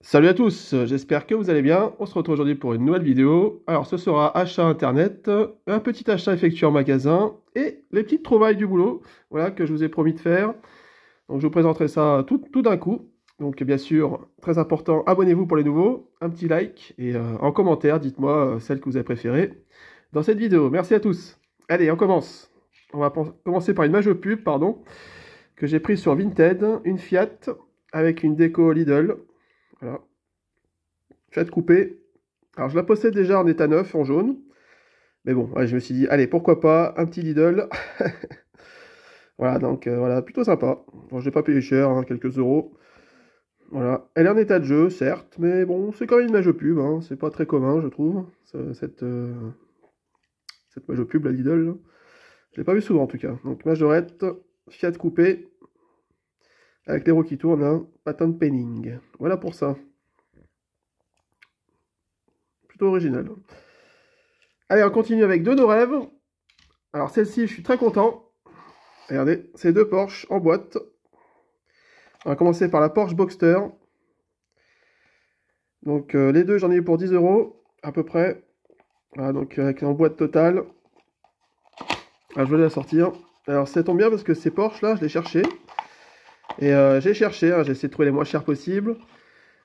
Salut à tous, j'espère que vous allez bien. On se retrouve aujourd'hui pour une nouvelle vidéo. Alors ce sera achat internet, un petit achat effectué en magasin et les petites trouvailles du boulot voilà, que je vous ai promis de faire. Donc je vous présenterai ça tout, d'un coup. Donc bien sûr, très important, abonnez-vous pour les nouveaux, un petit like et euh, en commentaire, dites-moi euh, celle que vous avez préférée dans cette vidéo. Merci à tous. Allez, on commence. On va commencer par une majeure pub, pardon, que j'ai prise sur Vinted, une Fiat avec une déco Lidl voilà. Fiat Alors, je la possède déjà en état neuf, en jaune. Mais bon, je me suis dit, allez, pourquoi pas, un petit Lidl. voilà, donc euh, voilà, plutôt sympa. Bon, je l'ai pas payé cher, hein, quelques euros. Voilà, elle est en état de jeu, certes, mais bon, c'est quand même une mage pub, hein. c'est pas très commun, je trouve, cette, euh, cette mage pub, la Lidl. Je l'ai pas vu souvent, en tout cas. Donc, Majorette, Fiat coupé, avec les roues qui tournent, un hein. pattern penning. Voilà pour ça. Plutôt original. Allez, on continue avec deux de nos rêves. Alors celle-ci, je suis très content. Regardez, c'est deux Porsche en boîte. On va commencer par la Porsche Boxster. Donc euh, les deux, j'en ai eu pour 10 euros à peu près. donc avec en boîte totale. Ah, je vais la sortir. Alors ça tombe bien parce que ces Porsche là, je les cherchais. Et euh, j'ai cherché, hein, j'ai essayé de trouver les moins chers possibles.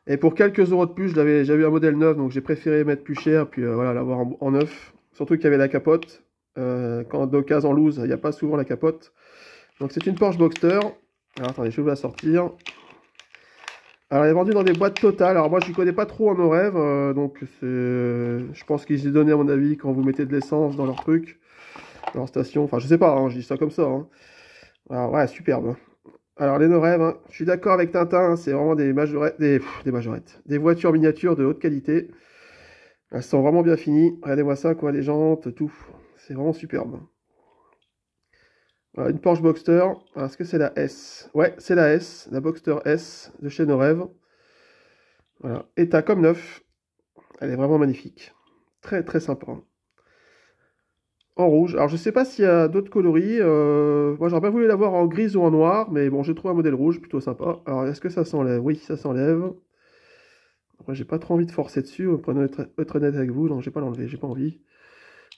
Et pour quelques euros de plus, j'avais eu un modèle neuf, donc j'ai préféré mettre plus cher, puis euh, voilà, l'avoir en, neuf. Surtout qu'il y avait la capote. Euh, quand d'occasion en loose, il n'y a pas souvent la capote. Donc c'est une Porsche Boxster. Alors attendez, je vais vous la sortir. Alors elle est vendue dans des boîtes totales. Alors moi je ne connais pas trop en nos rêves, donc je pense qu'ils y donné à mon avis quand vous mettez de l'essence dans leur truc, dans leur station. Enfin je sais pas, hein, je dis ça comme ça. Hein. Alors ouais, superbe. Alors, les Norèves, hein, je suis d'accord avec Tintin, hein, c'est vraiment des majorettes, des, majorettes, des voitures miniatures de haute qualité. Elles sont vraiment bien finies. Regardez-moi ça, quoi, les jantes, tout. C'est vraiment superbe. une Porsche Boxster. Est-ce que c'est la S Ouais, c'est la S, la Boxster S de chez rêves. Voilà, état comme neuf. Elle est vraiment magnifique. Très, très sympa en rouge. Alors je sais pas s'il y a d'autres coloris. Euh, moi j'aurais pas voulu l'avoir en gris ou en noir, mais bon j'ai trouvé un modèle rouge plutôt sympa. Alors est-ce que ça s'enlève Oui, ça s'enlève. Moi j'ai pas trop envie de forcer dessus, pour être, être honnête avec vous, donc j'ai pas l'enlever, j'ai pas envie.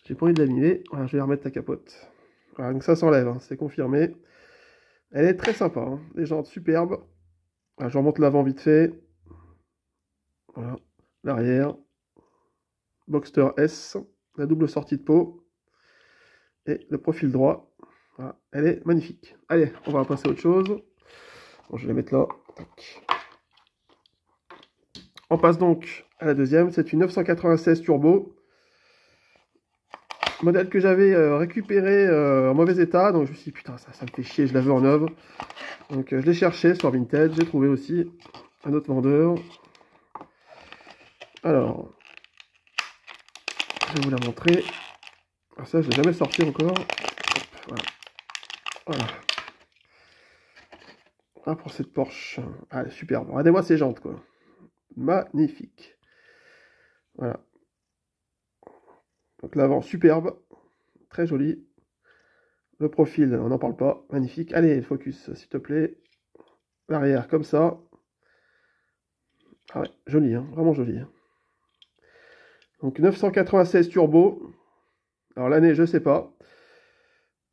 J'ai pas envie de l'abîmer. Voilà, je vais remettre la capote. donc ça s'enlève, hein, c'est confirmé. Elle est très sympa, hein. les jantes superbes. je remonte l'avant vite fait. Voilà, l'arrière. Boxster S, la double sortie de peau et le profil droit. elle est magnifique. Allez, on va passer à autre chose. Bon, je vais mettre là. On passe donc à la deuxième. C'est une 996 Turbo. Modèle que j'avais euh, récupéré euh, en mauvais état. Donc je me suis dit, putain, ça, ça me fait chier, je la veux en œuvre. Donc euh, je l'ai cherché sur Vinted. J'ai trouvé aussi un autre vendeur. Alors, je vais vous la montrer. Alors ah, ça, je l'ai jamais sorti encore. Voilà. voilà. Ah, pour cette Porsche. Ah, superbe. Regardez-moi ces jantes, quoi. Magnifique. Voilà. Donc l'avant, superbe. Très joli. Le profil, on n'en parle pas. Magnifique. Allez, focus, s'il te plaît. L'arrière, comme ça. Ah ouais, joli, hein, vraiment joli. Hein. Donc 996 turbo. Alors l'année, je sais pas.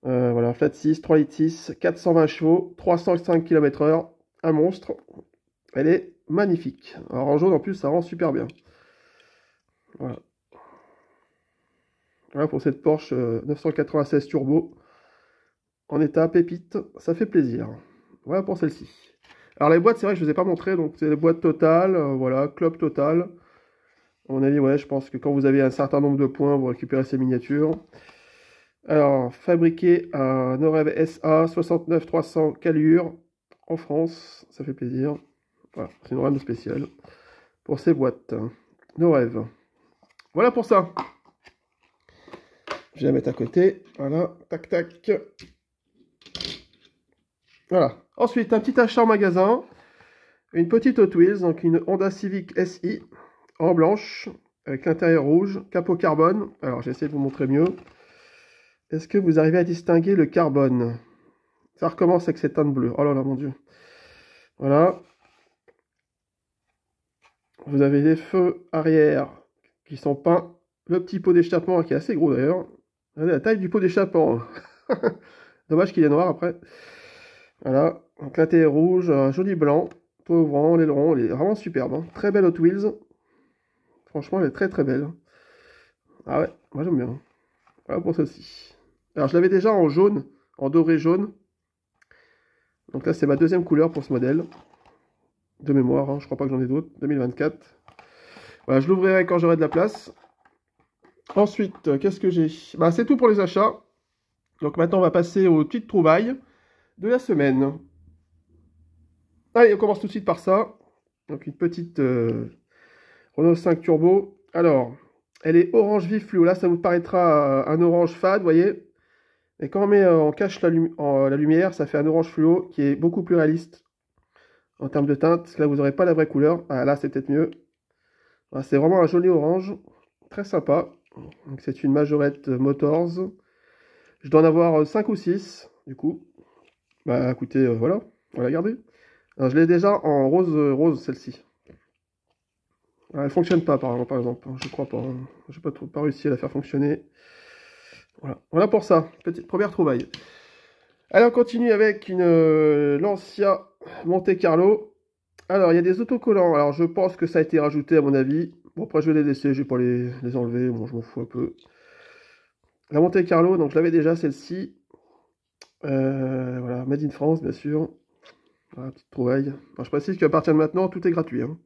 Euh, voilà, flat 6, 3 litres 6, 420 chevaux, 305 km/h, un monstre. Elle est magnifique. Alors en jaune, en plus, ça rend super bien. Voilà. voilà pour cette Porsche 996 euh, Turbo. En état pépite, ça fait plaisir. Voilà pour celle-ci. Alors les boîtes, c'est vrai que je ne vous ai pas montré, donc c'est les boîtes totales, euh, voilà, club total. À mon avis, ouais, je pense que quand vous avez un certain nombre de points, vous récupérez ces miniatures. Alors, fabriqué à Norev SA, 69300 Calure, en France, ça fait plaisir. Voilà, c'est une rame spéciale pour ces boîtes. Norev. Voilà pour ça. Je vais la mettre à côté. Voilà, tac, tac. Voilà. Ensuite, un petit achat en magasin. Une petite Hot Wheels, donc une Honda Civic SI en blanche, avec l'intérieur rouge, capot carbone. Alors, j'essaie de vous montrer mieux. Est-ce que vous arrivez à distinguer le carbone Ça recommence avec cette teinte bleue. Oh là là, mon Dieu. Voilà. Vous avez les feux arrière qui sont peints. Le petit pot d'échappement qui est assez gros d'ailleurs. Regardez la taille du pot d'échappement. Dommage qu'il est noir après. Voilà. Donc l'intérieur rouge, un joli blanc. Tout ouvrant, l'aileron, il est vraiment superbe. Hein. Très belle Hot Wheels. Franchement, elle est très très belle. Hein. Ah ouais, moi j'aime bien. Voilà hein. ah, pour celle-ci. Alors, je l'avais déjà en jaune, en doré jaune. Donc là, c'est ma deuxième couleur pour ce modèle. De mémoire, je hein, je crois pas que j'en ai d'autres. 2024. Voilà, je l'ouvrirai quand j'aurai de la place. Ensuite, euh, qu'est-ce que j'ai bah, C'est tout pour les achats. Donc maintenant, on va passer aux petites trouvailles de la semaine. Allez, on commence tout de suite par ça. Donc une petite... Euh, Renault 5 Turbo. Alors, elle est orange vif fluo. Là, ça vous paraîtra euh, un orange fade, vous voyez. Et quand on, met, euh, en cache la, lumière, ça fait un orange fluo qui est beaucoup plus réaliste en termes de teinte. là, vous n'aurez pas la vraie couleur. Ah, là, c'est peut-être mieux. Ah, c'est vraiment un joli orange. Très sympa. Donc, c'est une Majorette Motors. Je dois en avoir 5 euh, ou 6, du coup. Bah, écoutez, voilà. On va la garder. Alors, je l'ai déjà en rose, rose celle-ci. Elle ne fonctionne pas par, exemple, hein, je crois pas. Hein. je n'ai pas, réussi à la faire fonctionner. Voilà, pour ça, petite première trouvaille. Alors on continue avec une euh, Lancia Monte Carlo. Alors, il y a des autocollants. Alors, je pense que ça a été rajouté, à mon avis. Bon, après, je vais les laisser, je vais pas les, enlever. Bon, je m'en fous un peu. La Monte Carlo, donc je l'avais déjà, celle-ci. Euh, voilà, Made in France, bien sûr. Voilà, petite trouvaille. je précise qu'à partir de maintenant, tout est gratuit. Hein.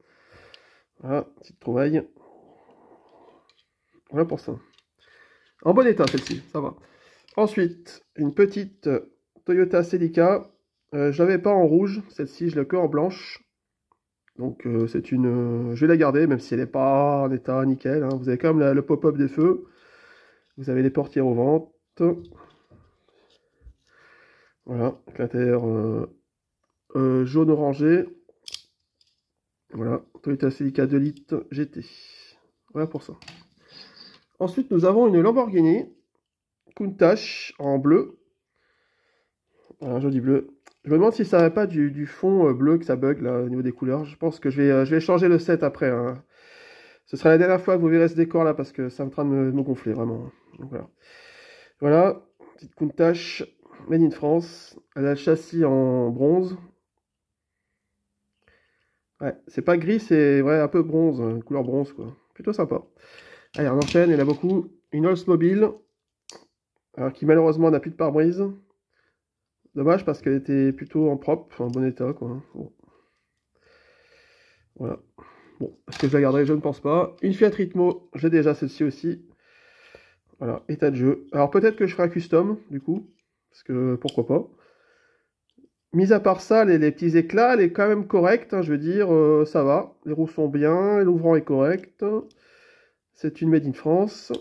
Voilà, ah, petite trouvaille. Voilà pour ça. En bon état, celle-ci, ça va. Ensuite, une petite euh, Toyota Celica. Euh, je n'avais pas en rouge, celle-ci, je l'ai que en blanche. Donc euh, c'est une... je vais la garder, même si elle n'est pas en état nickel. Hein. Vous avez comme le pop-up des feux. Vous avez les portières au ventre, Voilà, l'intérieur jaune orangé. Voilà, Toyota Celica 2 GT. Voilà pour ça. Ensuite, nous avons une Lamborghini Countach en bleu. Je joli bleu. Je me demande si ça n'a pas du, fond euh, bleu que ça bug là au niveau des couleurs. Je pense que je vais, euh, je vais changer le set après. Hein. Ce sera la dernière fois que vous verrez ce décor là parce que ça est en train de me, gonfler vraiment. voilà. voilà, petite Countach made in France. Elle a le châssis en bronze, Ouais, c'est pas gris, c'est vrai, un peu bronze, hein, couleur bronze, quoi. Plutôt sympa. Allez, on enchaîne, il y en a beaucoup. Une Oldsmobile, mobile, alors qui malheureusement n'a plus de pare-brise. Dommage parce qu'elle était plutôt en propre, en bon état, quoi. Hein. Voilà. Bon, est-ce que je la garderai Je ne pense pas. Une Fiat Ritmo, j'ai déjà celle-ci aussi. Voilà, état de jeu. Alors peut-être que je ferai un custom, du coup, parce que pourquoi pas. Mis à part ça, les, petits éclats, elle est quand même correcte. Hein, je veux dire, euh, ça va. Les roues sont bien, l'ouvrant est correct. C'est une Made in France.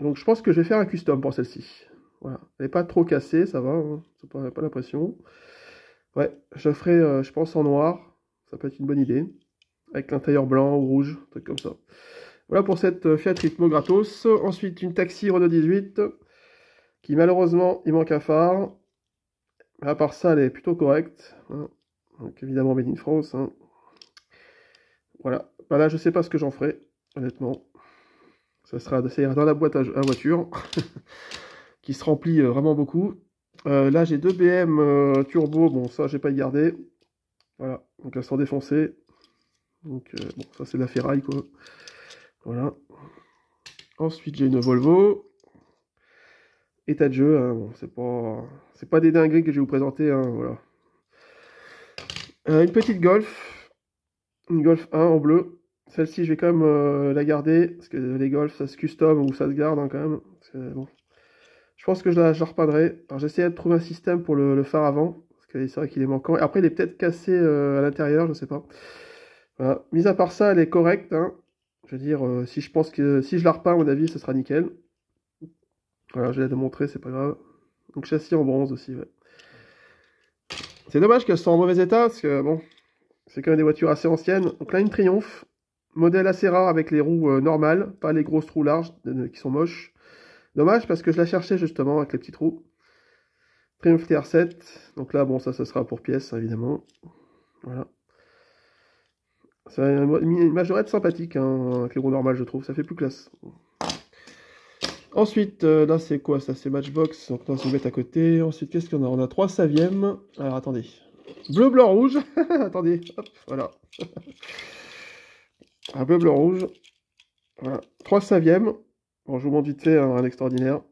Donc je pense que je vais faire un custom pour celle-ci. Voilà. Elle n'est pas trop cassée, ça va. Hein. Pas, pas l'impression. Ouais, je ferai, euh, je pense, en noir. Ça peut être une bonne idée. Avec l'intérieur blanc ou rouge, un truc comme ça. Voilà pour cette euh, Fiat Ritmo gratos. Ensuite, une taxi Renault 18. Qui malheureusement, il manque un phare à part ça, elle est plutôt correcte. Hein. Donc évidemment, Made in France. Hein. Voilà. Bah là, je sais pas ce que j'en ferai, honnêtement. Ça, sera, d'essayer dans la boîte à, voiture, qui se remplit euh, vraiment beaucoup. Euh, là, j'ai deux BM euh, turbo. Bon, ça, j'ai pas gardé. Voilà. Donc, elles sont défoncées. Donc, bon, ça, c'est de la ferraille, quoi. Voilà. Ensuite, j'ai une Volvo état de jeu. Hein. c'est pas, c'est des dingueries que je vais vous présenter. Hein, voilà. Euh, une petite Golf, une Golf 1 en bleu. Celle-ci, je vais quand même euh, la garder parce que les Golf, ça se custom ou ça se garde hein, quand même. Je pense que je la, je repeindrai. Alors de trouver un système pour le, faire phare avant parce que c'est vrai qu'il est manquant. après, il est peut-être cassé euh, à l'intérieur, je ne sais pas. Mis à part ça, elle est correcte. Je veux dire, si je pense que si je la repeins, à mon avis, ce sera nickel. Voilà, je vais te montrer, c'est pas grave. Donc châssis en bronze aussi, ouais. C'est dommage qu'elles soient en mauvais état, parce que bon, c'est quand même des voitures assez anciennes. Donc là, une Triumph, modèle assez rare avec les roues euh, normales, pas les grosses roues larges qui sont moches. Dommage parce que je la cherchais justement avec les petites roues. Triumph TR7, donc là, bon, ça, ça sera pour pièces, évidemment. Voilà. C'est une majorette sympathique hein, avec les roues normales, je trouve, ça fait plus classe. Ensuite, là euh, c'est quoi ça C'est Matchbox, donc là se mettre à côté. Ensuite, qu'est-ce qu'on a On a 3 savièmes. Alors attendez. Bleu, blanc, rouge. attendez, hop, voilà. un bleu, blanc, rouge. Voilà. 3 savièmes. Bon, je vous montre vite fait un extraordinaire.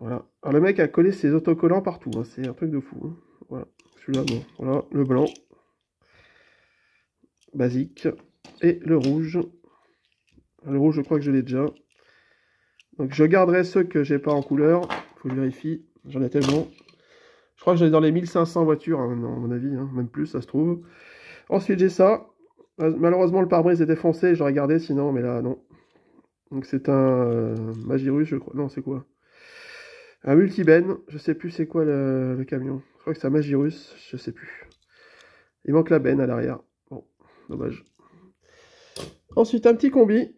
Voilà. Alors le mec a collé ses autocollants partout, hein. c'est un truc de fou. Hein. Voilà. Celui-là, bon, voilà, le blanc. Basique. Et le rouge. Le rouge, je crois que je l'ai déjà. Donc je garderai ceux que j'ai pas en couleur. Faut que vérifie. J'en ai tellement. Je crois que j'en ai dans les 1500 voitures, hein, à mon avis. Hein, même plus, ça se trouve. Ensuite, j'ai ça. Malheureusement, le pare-brise était foncé. J'aurais gardé sinon, mais là, non. Donc c'est un euh, Magirus, je crois. Non, c'est quoi Un Multiben. Je sais plus c'est quoi le, camion. Je crois que c'est un Magirus. Je sais plus. Il manque la benne à l'arrière. Bon, dommage. Ensuite, un petit combi.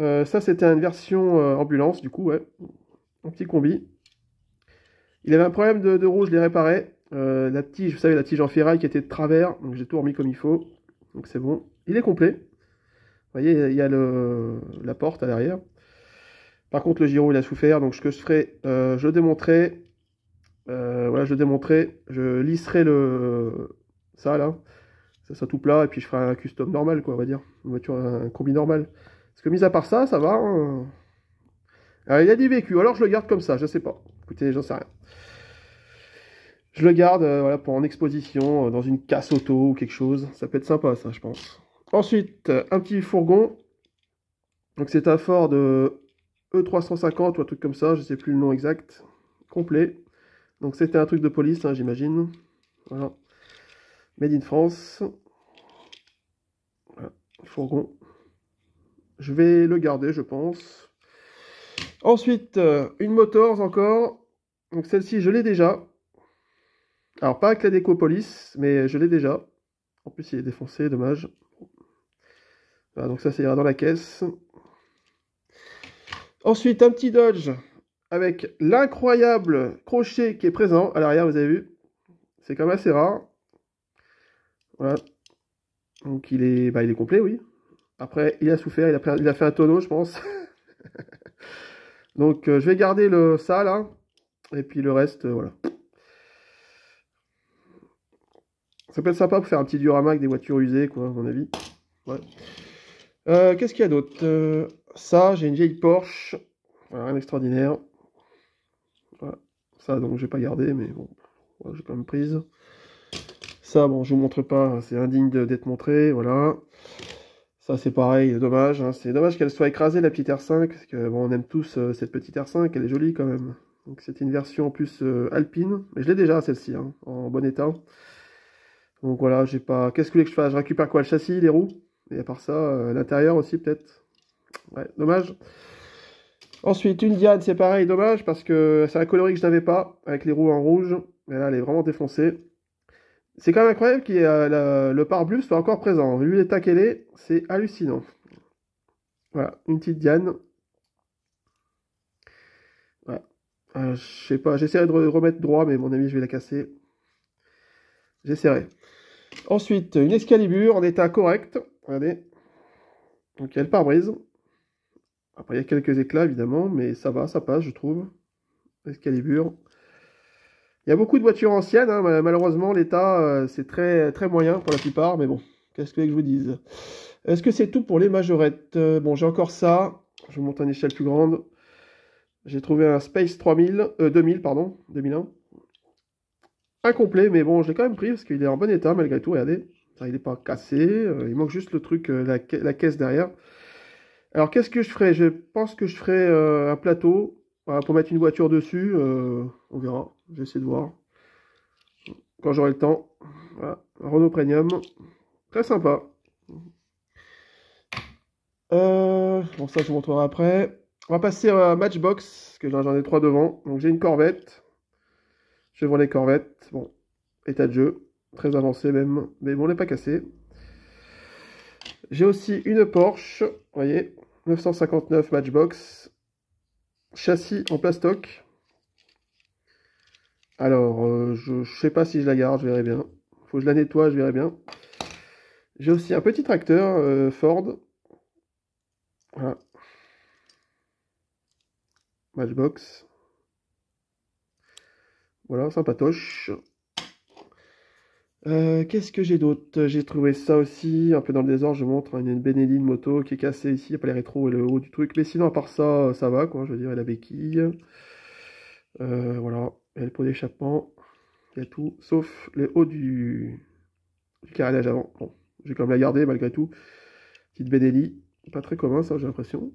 Euh, ça, c'était une version euh, ambulance, du coup, ouais. Un petit combi. Il avait un problème de, roue, je l'ai réparé. Euh, la tige, vous savez, la tige en ferraille qui était de travers. Donc, j'ai tout remis comme il faut. Donc, c'est bon. Il est complet. Vous voyez, il y a la porte à l'arrière. Par contre, le gyro, il a souffert. Donc, ce que je ferai, je démontrerai. voilà, je démontrerai. Je lisserai le, ça, là. Ça, ça tout plat. Et puis, je ferai un custom normal, quoi, on va dire. Une voiture, un combi normal. Parce que mis à part ça, ça va. Hein. Euh, il y a des vécus, alors je le garde comme ça, je sais pas. Écoutez, j'en sais rien. Je le garde euh, voilà, pour en exposition, euh, dans une casse auto ou quelque chose. Ça peut être sympa, ça, je pense. Ensuite, un petit fourgon. Donc c'est un Ford E350 e ou un truc comme ça, je ne sais plus le nom exact. Complet. Donc c'était un truc de police, hein, j'imagine. Voilà. Made in France. Voilà. Fourgon. Je vais le garder, je pense. Ensuite, euh, une Motors encore. Donc celle-ci, je l'ai déjà. Alors, pas avec la déco police, mais je l'ai déjà. En plus, il est défoncé, dommage. Voilà, donc ça, ça ira dans la caisse. Ensuite, un petit Dodge avec l'incroyable crochet qui est présent à l'arrière, vous avez vu. C'est quand même assez rare. Voilà. Donc il est, bah, il est complet, oui. Après, il a souffert, il a, fait un tonneau, je pense. Donc, euh, je vais garder le, ça, là. Et puis le reste, euh, voilà. Ça peut être sympa pour faire un petit diorama avec des voitures usées, quoi, à mon avis. Euh, qu'est-ce qu'il y a d'autre Ça, j'ai une vieille Porsche. rien d'extraordinaire. Voilà. Ça, donc, je vais pas garder, mais bon. j'ai quand même prise. Ça, bon, je vous montre pas. C'est indigne d'être montré, voilà. Ça, c'est pareil, dommage. Hein. C'est dommage qu'elle soit écrasée, la petite R5, parce que bon, on aime tous euh, cette petite R5, elle est jolie quand même. Donc c'est une version en plus euh, alpine, mais je l'ai déjà celle-ci, hein, en bon état. Donc voilà, j'ai pas... Qu'est-ce que vous voulez que je fasse Je récupère quoi Le châssis, les roues Et à part ça, euh, l'intérieur aussi peut-être Ouais, dommage. Ensuite, une Diane, c'est pareil, dommage, parce que c'est un coloris que je n'avais pas, avec les roues en rouge. Mais là, elle est vraiment défoncée. C'est quand même incroyable que euh, le, pare brise soit encore présent. Vu l'état qu'elle est, c'est hallucinant. Voilà, une petite Diane. Voilà. Euh, je sais pas, j'essaierai de remettre droit, mais mon ami, je vais la casser. J'essaierai. Ensuite, une escalibure en état correct. Regardez. Donc, elle pare-brise. Après, il y a quelques éclats, évidemment, mais ça va, ça passe, je trouve. Excalibur. Il y a beaucoup de voitures anciennes, hein. malheureusement l'état euh, c'est très, très moyen pour la plupart, mais bon, qu'est-ce que je vous dise Est-ce que c'est tout pour les majorettes euh, Bon, j'ai encore ça, je monte à une échelle plus grande. J'ai trouvé un Space 3000, 2000, euh, pardon, 2001. Incomplet, mais bon, je l'ai quand même pris parce qu'il est en bon état malgré tout, regardez. il n'est pas cassé, il manque juste le truc, la, la, caisse derrière. Alors qu'est-ce que je ferai Je pense que je ferai un plateau pour mettre une voiture dessus, on verra. J'essaie de voir. Quand j'aurai le temps. Voilà. Renault Premium. Très sympa. Euh, bon, ça, je vous montrerai après. On va passer à Matchbox, que j'en ai trois devant. Donc, j'ai une Corvette. Je vois les Corvettes. Bon, état de jeu. Très avancé même. Mais bon, on n'est pas cassé. J'ai aussi une Porsche. Vous voyez, 959 Matchbox. Châssis en plastoc. Alors, euh, je, sais pas si je la garde, je verrai bien. Faut que je la nettoie, je verrai bien. J'ai aussi un petit tracteur euh, Ford. Voilà. Matchbox. Voilà, sympatoche. Euh, qu'est-ce que j'ai d'autre J'ai trouvé ça aussi, un peu dans le désordre, je montre, hein, une Benelli de moto qui est cassée ici, il n'y a pas les rétros et le haut du truc, mais sinon à part ça, ça va quoi, je veux dire, et la béquille, voilà, le pot d'échappement, il y a tout, sauf les hauts du, carrelage avant. Bon, j'ai quand même la garder malgré tout. Petite Benelli, pas très commun ça, j'ai l'impression.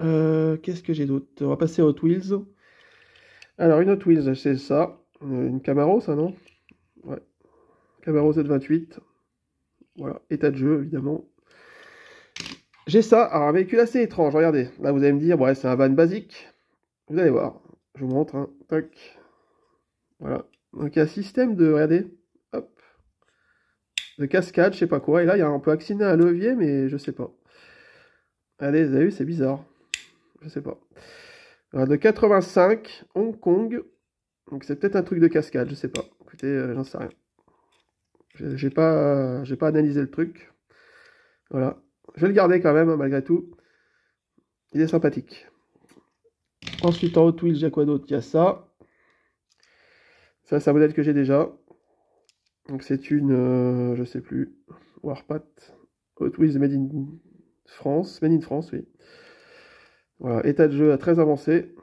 Euh, qu'est-ce que j'ai d'autre On va passer aux Twills. Alors, une autre Wheels, c'est ça. Euh, une Camaro, ça, non Ouais. Camaro 28 Voilà, état de jeu, évidemment. J'ai ça, alors un véhicule assez étrange, regardez. Là, vous allez me dire, ouais, c'est un van basique. Vous allez voir. Je vous montre, hein. Tac. Voilà. Donc il y a un système de, regardez, hop, de cascade, je sais pas quoi. Et là, il y a un peu actionné à levier, mais je sais pas. Allez, vous avez vu, c'est bizarre. Je sais pas. Alors, de 85, Hong Kong. Donc c'est peut-être un truc de cascade, je sais pas. Écoutez, euh, j'en sais rien. J'ai pas, euh, j'ai pas analysé le truc. Voilà. Je vais le garder quand même, hein, malgré tout. Il est sympathique. Ensuite, en Hot Wheels, a quoi d'autre Il y a ça. Ça, c'est un modèle que j'ai déjà. Donc, c'est une, je euh, je sais plus, Warpath Hot Wheels Made in France. Made in France, oui. Voilà, état de jeu à très avancé.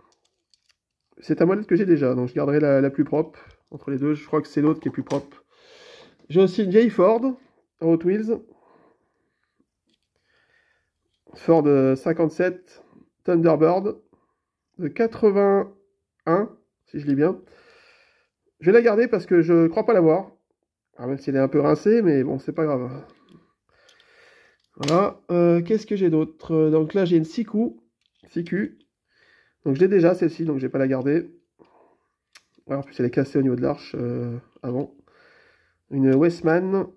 C'est un modèle que j'ai déjà, donc je garderai la, plus propre entre les deux. Je crois que c'est l'autre qui est plus propre. J'ai aussi une vieille Ford Hot Wheels. Ford 57 euh, Thunderbird de 81, si je lis bien. Je vais la garder parce que je crois pas l'avoir. même si elle est un peu rincée, mais bon, c'est pas grave. Voilà. Euh, qu'est-ce que j'ai d'autre euh, Donc là, j'ai une 6 Donc je l'ai déjà, celle-ci, donc je vais pas la garder. Alors, en plus, elle est cassée au niveau de l'arche euh, avant. Une Westman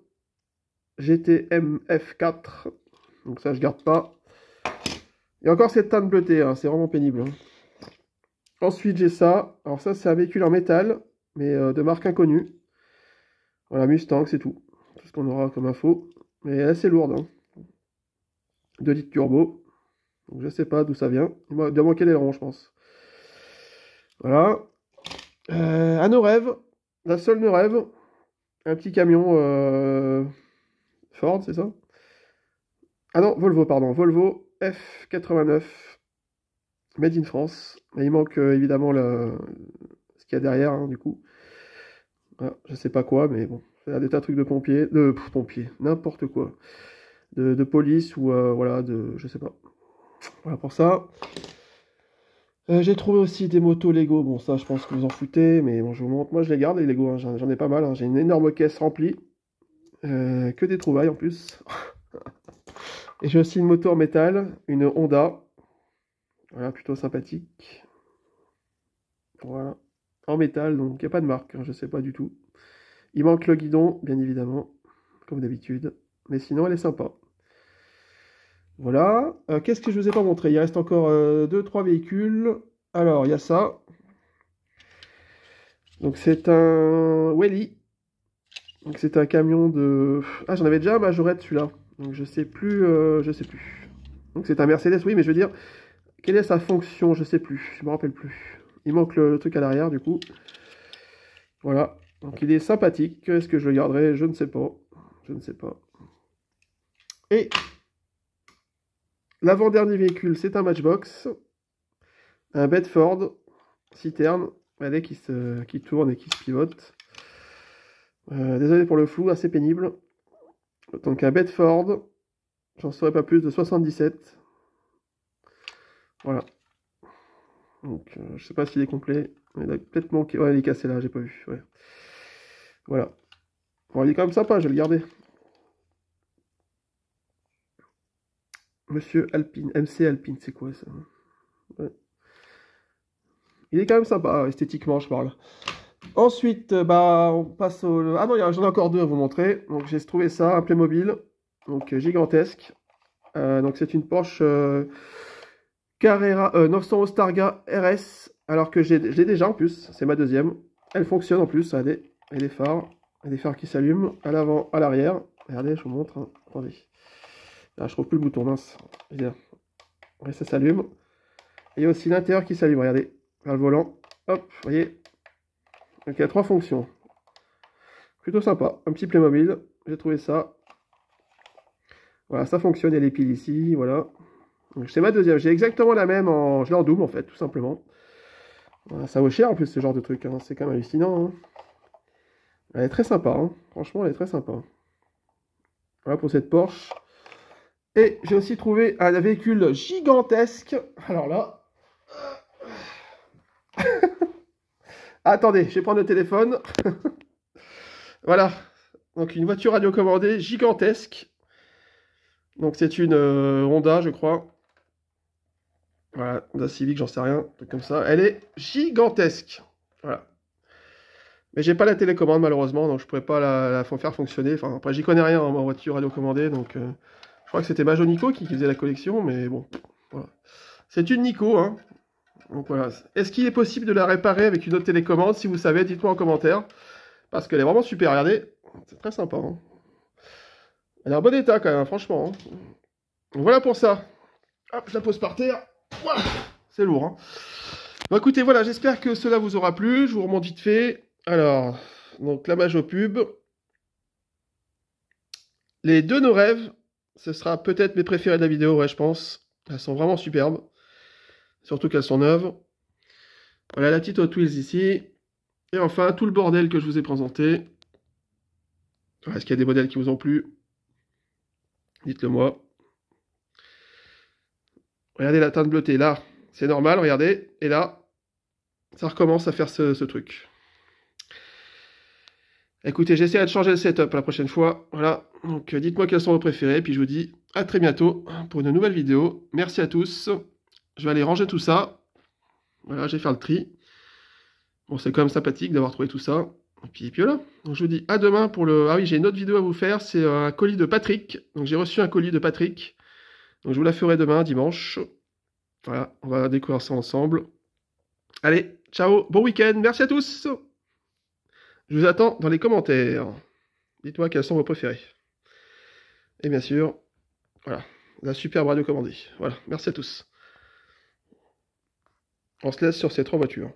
f 4 Donc ça, je garde pas. Et encore cette teinte bleutée, hein, c'est vraiment pénible. Hein. Ensuite, j'ai ça. Alors ça, c'est un véhicule en métal, mais euh, de marque inconnue. Voilà, Mustang, c'est tout. Tout ce qu'on aura comme info. Mais assez lourde. Hein. 2 litres turbo. Donc je sais pas d'où ça vient. Il doit manquer rang, je pense. Voilà. Euh, à nos rêves. La seule nos rêves. Un petit camion euh, Ford, c'est ça Ah non, Volvo, pardon. Volvo F89 Made in France. mais il manque euh, évidemment ce qu'il y a derrière, hein, du coup. Ah, je sais pas quoi, mais bon. a des tas de trucs de pompiers, de pompiers, n'importe quoi. De, police ou euh, voilà, de je sais pas. Voilà pour ça. Euh, j'ai trouvé aussi des motos Lego. Bon, ça, je pense que vous en foutez, mais bon, je vous montre. Moi, je les garde, les Lego. Hein. J'en ai pas mal. Hein. J'ai une énorme caisse remplie. que des trouvailles en plus. Et j'ai aussi une moto en métal, une Honda. Voilà, plutôt sympathique. Voilà. En métal, donc il n'y a pas de marque, hein, je ne sais pas du tout. Il manque le guidon, bien évidemment, comme d'habitude. Mais sinon, elle est sympa. Voilà. Euh, qu'est-ce que je ne vous ai pas montré Il reste encore 2-3 euh, véhicules. Alors, il y a ça. Donc c'est un Welly. Donc c'est un camion de... Ah, j'en avais déjà un majorette celui-là. Donc je sais plus, euh, je sais plus. Donc c'est un Mercedes, oui, mais je veux dire, quelle est sa fonction Je ne sais plus, je me rappelle plus. Il manque le, truc à l'arrière du coup. Voilà, donc il est sympathique. Est-ce que je le garderai Je ne sais pas. Je ne sais pas. Et l'avant-dernier véhicule, c'est un Matchbox. Un Bedford citerne. Regardez qui, qui tourne et qui se pivote. Euh, désolé pour le flou, assez pénible. Donc un Bedford, j'en saurais pas plus, de 77. Voilà. Donc, euh, je sais pas s'il est complet. Il a peut-être manqué. Ouais, il est cassé là, j'ai pas vu. Voilà. Bon, il est quand même sympa, je vais le garder. Monsieur Alpine. MC Alpine, c'est quoi ça Il est quand même sympa, euh, esthétiquement, je parle. Ensuite, euh, bah, on passe au... Ah non, j'en ai encore deux à vous montrer. Donc, j'ai trouvé ça, un Playmobil. Donc, gigantesque. donc, c'est une Porsche... Carrera, 900 Starga RS, alors que j'ai déjà en plus, c'est ma deuxième. Elle fonctionne en plus, elle est, elle des phares elle des qui s'allument à l'avant, à l'arrière. Regardez, je vous montre, hein. attendez. Ah, je trouve plus le bouton, mince. ça s'allume. il y a aussi l'intérieur qui s'allume, regardez. le volant, hop, vous voyez. il y a trois fonctions. Plutôt sympa, un petit Playmobil, j'ai trouvé ça. Voilà, ça fonctionne, il y a les piles ici, voilà. C'est ma deuxième. J'ai exactement la même. En... Je l'ai en double, en fait, tout simplement. Ah, ça vaut cher, en plus, ce genre de truc. Hein. C'est quand même hallucinant. Hein. Elle est très sympa. Hein. Franchement, elle est très sympa. Voilà pour cette Porsche. Et j'ai aussi trouvé un véhicule gigantesque. Alors là... Attendez, je vais prendre le téléphone. voilà. Donc une voiture radiocommandée gigantesque. Donc c'est une euh, Honda, je crois. Voilà, Honda Civic, j'en sais rien, comme ça. Elle est gigantesque. Voilà. Mais j'ai pas la télécommande malheureusement, donc je pourrais pas la, faire fonctionner. Enfin, après, j'y connais rien en voiture voiture radiocommandée, donc euh, je crois que c'était Majonico qui, faisait la collection, mais bon, voilà. C'est une Nico, hein. Donc voilà. Est-ce qu'il est possible de la réparer avec une autre télécommande Si vous savez, dites-moi en commentaire. Parce qu'elle est vraiment super, regardez. C'est très sympa. Hein. Elle est en bon état quand même, hein, franchement. Hein. Voilà pour ça. Hop, je la pose par terre c'est lourd. Bon, hein. bah, écoutez, voilà, j'espère que cela vous aura plu. Je vous remonte vite fait. Alors, donc, la au pub. Les deux nos rêves, ce sera peut-être mes préférés de la vidéo, ouais, je pense. Elles sont vraiment superbes. Surtout qu'elles sont neuves. Voilà la petite Hot ici. Et enfin, tout le bordel que je vous ai présenté. Est-ce qu'il y a des modèles qui vous ont plu Dites-le moi. Regardez la teinte bleutée. Là, c'est normal, regardez. Et là, ça recommence à faire ce, truc. Écoutez, j'essaie de changer le setup la prochaine fois. Voilà, donc euh, dites-moi quels sont vos préférés. Puis je vous dis à très bientôt pour une nouvelle vidéo. Merci à tous. Je vais aller ranger tout ça. Voilà, vais faire le tri. Bon, c'est quand même sympathique d'avoir trouvé tout ça. Et puis, et puis voilà. Donc, je vous dis à demain pour le. Ah oui, j'ai une autre vidéo à vous faire. C'est euh, un colis de Patrick. Donc j'ai reçu un colis de Patrick. Donc je vous la ferai demain, dimanche. Voilà, on va découvrir ça ensemble. Allez, ciao, bon week-end, merci à tous. Je vous attends dans les commentaires. Dites-moi quels sont vos préférés. Et bien sûr, voilà, la superbe radio commandée. Voilà, merci à tous. On se laisse sur ces trois voitures.